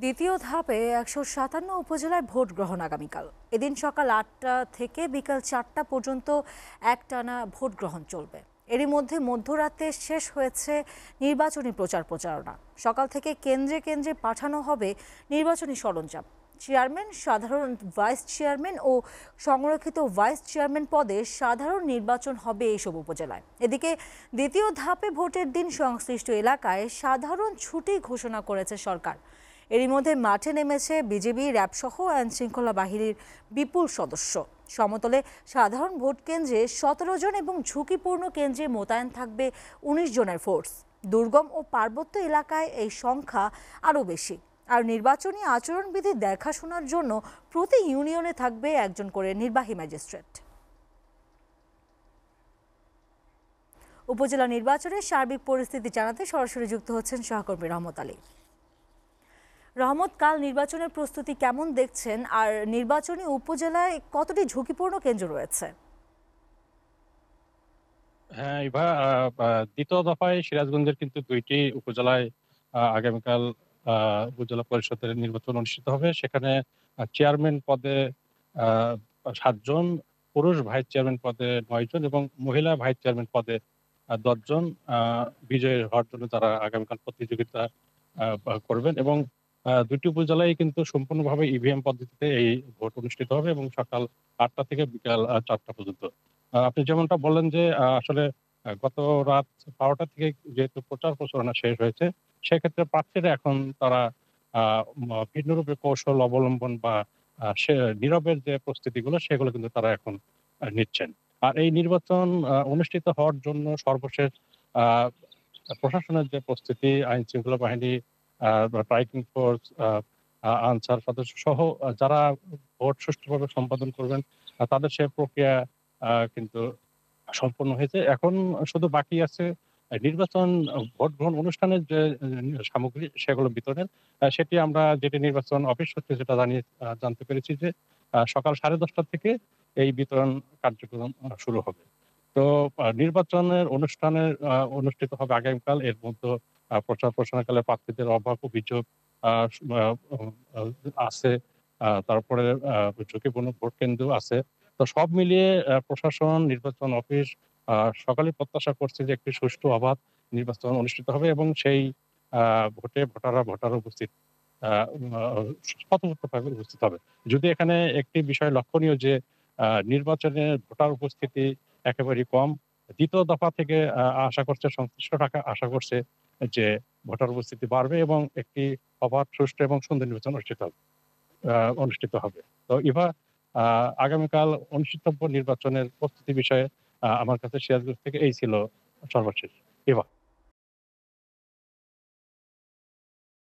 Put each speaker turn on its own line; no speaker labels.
দ্বিতীয় ধাপে একশো সাতান্ন উপজেলায় ভোট গ্রহণ আগামীকাল এদিন সকাল আটটা থেকে বিকাল চারটা পর্যন্ত একটানা ভোট গ্রহণ চলবে এরই মধ্যে মধ্যরাতে শেষ হয়েছে নির্বাচনী প্রচার প্রচারণা সকাল থেকে কেন্দ্রে কেন্দ্রে পাঠানো হবে নির্বাচনী সরঞ্জাম চেয়ারম্যান সাধারণ ভাইস চেয়ারম্যান ও সংরক্ষিত ভাইস চেয়ারম্যান পদে সাধারণ নির্বাচন হবে এইসব উপজেলায় এদিকে দ্বিতীয় ধাপে ভোটের দিন সংশ্লিষ্ট এলাকায় সাধারণ ছুটি ঘোষণা করেছে সরকার এরই মধ্যে মাঠে নেমেছে বিজেপি র্যাবসহ আইন শৃঙ্খলা বাহিনীর বিপুল সদস্য সমতলে সাধারণ ভোট কেন্দ্রে সতেরো জন এবং ঝুঁকিপূর্ণ কেন্দ্রে মোতায়েন থাকবে ১৯ জনের ফোর্স দুর্গম ও পার্বত্য এলাকায় এই সংখ্যা আরও বেশি আর নির্বাচনী আচরণবিধি দেখাশোনার জন্য প্রতি ইউনিয়নে থাকবে একজন করে নির্বাহী ম্যাজিস্ট্রেট উপজেলা নির্বাচনের সার্বিক পরিস্থিতি জানাতে সরাসরি যুক্ত হচ্ছেন সহকর্মী রহমত আলী রহমত কাল নির্বাচনের প্রস্তুতি কেমন দেখছেন আর নির্বাচনী উপজেলায় কতটি ঝুঁকিপূর্ণ কেন্দ্র রয়েছে
হ্যাঁ এবার দ্বিতীয় দফায় সিরাজগঞ্জের কিন্তু দুইটি উপজেলায় আগামীকাল উপজেলা পরিষদের নির্বাচন অনুষ্ঠিত হবে সেখানে চেয়ারম্যান পদে সাতজন পুরুষ ভাইস চেয়ারম্যান পদে নয়জন এবং মহিলা ভাইস চেয়ারম্যান পদে দশজন বিজয়ী হওয়ার জন্য তারা আগামীকাল প্রতিযোগিতা করবেন এবং দুটি উপজেলায় কিন্তু সম্পূর্ণভাবে ইভিএম e পদ্ধতিতে এই ভোট অনুষ্ঠিত হবে এবং সকাল আটটা থেকে বিকাল চারটা পর্যন্ত আপনি যেমনটা বললেন যে আসলে গত রাত বারোটা থেকে যেহেতু প্রচার প্রচারণা শেষ হয়েছে সেক্ষেত্রে প্রার্থীরা এখন তারা ভিন্নরূপে কৌশল অবলম্বন বা নীরবের যে প্রস্তুতিগুলো সেগুলো কিন্তু তারা এখন নিচ্ছেন আর এই নির্বাচন অনুষ্ঠিত হওয়ার জন্য সর্বশেষ প্রশাসনের যে প্রস্তুতি আইন শৃঙ্খলা বাহিনী প্রাইকিং ফোর্স আনসার সদস্য সহ যারা ভোট সুষ্ঠুভাবে সম্পাদন করবেন তাদের সে প্রক্রিয়া কিন্তু সম্পন্ন হয়েছে এখন শুধু বাকি আছে নির্বাচন ভোট গ্রহণ অনুষ্ঠানের যে সামগ্রী সেগুলো বিতরণের সেটি আমরা যেটি নির্বাচন অফিস হচ্ছে সেটা জানিয়ে জানতে পেরেছি যে সকাল সাড়ে দশটা থেকে এই বিতরণ কার্যক্রম শুরু হবে তো নির্বাচনের অনুষ্ঠানের অনুষ্ঠিত হবে আগামীকাল এর মধ্যে প্রচার প্রসারণকালে প্রার্থীদের অভাব অভিযোগ আছে তারপরে ঝুঁকিপূর্ণ ভোট কেন্দ্র আছে তো সব মিলিয়ে প্রশাসন নির্বাচন অফিস সকালে প্রত্যাশা করছে যে একটি সুষ্ঠু অবাধ নির্বাচন অনুষ্ঠিত হবে এবং সেই ভোটে ভোটাররা ভোটার উপস্থিত স্বতঃস্ফূর্তভাবে উপস্থিত হবে যদি এখানে একটি বিষয় লক্ষণীয় যে নির্বাচনে ভোটার উপস্থিতি একেবারেই কম দ্বিতীয় দফা থেকে আশা করছে টাকা আশা করছে যে ভোটার উপস্থিতি বাড়বে এবং একটি অবাধ সুষ্ঠু এবং সুন্দর নির্বাচন অনুষ্ঠিত হবে অনুষ্ঠিত হবে তো ইভা আগামীকাল অনুষ্ঠিতব্য নির্বাচনের প্রস্তুতি বিষয়ে আমার কাছে শেয়ার থেকে এই ছিল সর্বশেষ ইভা